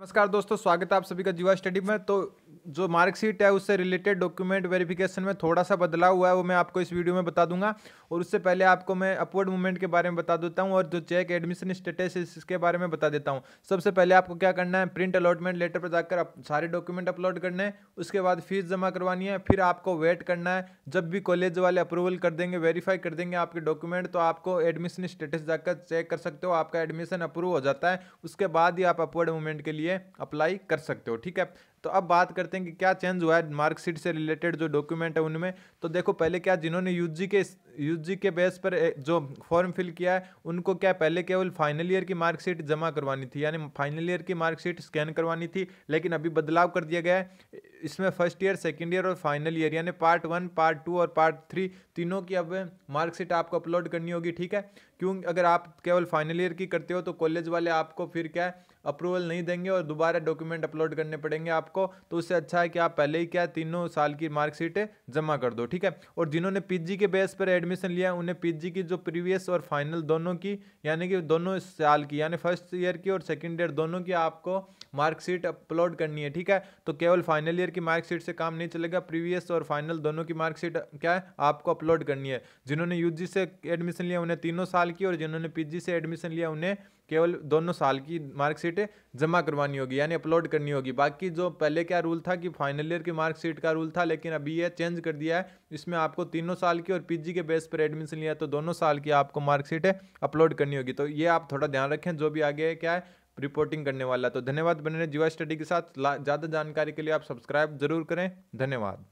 नमस्कार दोस्तों स्वागत है आप सभी का जीवा स्टडी में तो जो मार्कशीट है उससे रिलेटेड डॉक्यूमेंट वेरिफिकेशन में थोड़ा सा बदलाव हुआ है वो मैं आपको इस वीडियो में बता दूंगा और उससे पहले आपको मैं अपवर्ड मूवमेंट के बारे में बता देता हूँ और जो चेक एडमिशन स्टेटस है इसके बारे में बता देता हूँ सबसे पहले आपको क्या करना है प्रिंट अलॉटमेंट लेटर पर जाकर सारे डॉक्यूमेंट अपलोड करने हैं उसके बाद फीस जमा करवानी है फिर आपको वेट करना है जब भी कॉलेज वाले अप्रूवल कर देंगे वेरीफाई कर देंगे आपके डॉक्यूमेंट तो आपको एडमिशन स्टेटस जाकर चेक कर सकते हो आपका एडमिशन अप्रूव हो जाता है उसके बाद ही आप अपवर्ड मूवमेंट के लिए अप्लाई कर सकते हो ठीक है तो अब बात करते हैं हैं कि क्या चेंज हुआ है मार्कशीट से रिलेटेड जो डॉक्यूमेंट है उनमें तो देखो पहले क्या जिन्होंने यूजी के यूजी के बेस पर जो फॉर्म फिल किया है उनको क्या पहले केवल फाइनल ईयर की मार्कशीट जमा करवानी थी यानी फाइनल ईयर की मार्कशीट स्कैन करवानी थी लेकिन अभी बदलाव कर दिया गया है इसमें फर्स्ट ईयर सेकेंड ईयर और फाइनल ईयर यानी पार्ट वन पार्ट टू और पार्ट थ्री तीनों की अब मार्कशीट आपको अपलोड करनी होगी ठीक है क्यों अगर आप केवल फाइनल ईयर की करते हो तो कॉलेज वाले आपको फिर क्या है अप्रूवल नहीं देंगे और दोबारा डॉक्यूमेंट अपलोड करने पड़ेंगे आपको तो उससे अच्छा है कि आप पहले ही क्या तीनों साल की मार्कशीट जमा कर दो ठीक है और जिन्होंने पीजी के बेस पर एडमिशन लिया उन्हें पीजी की जो प्रीवियस और फाइनल दोनों की यानी कि दोनों साल की यानी फर्स्ट ईयर की और सेकेंड ईयर दोनों की आपको मार्कशीट अपलोड करनी है ठीक है तो केवल फाइनल ईयर की मार्कशीट से काम नहीं चलेगा प्रीवियस और फाइनल दोनों की मार्कशीट क्या है आपको अपलोड करनी है जिन्होंने यूजी से एडमिशन लिया उन्हें तीनों साल की और जिन्होंने पीजी से एडमिशन लिया उन्हें केवल दोनों साल की मार्कशीट जमा करवानी होगी यानी अपलोड करनी होगी बाकी जो पहले क्या रूल था कि फाइनल ईयर की मार्कशीट का रूल था लेकिन अभी यह चेंज कर दिया है इसमें आपको तीनों साल की और पीजी के बेस पर एडमिशन लिया तो दोनों साल की आपको मार्कशीट अपलोड करनी होगी तो ये आप थोड़ा ध्यान रखें जो भी आगे है क्या है रिपोर्टिंग करने वाला तो धन्यवाद बने जीवा स्टडी के साथ ज़्यादा जानकारी के लिए आप सब्सक्राइब जरूर करें धन्यवाद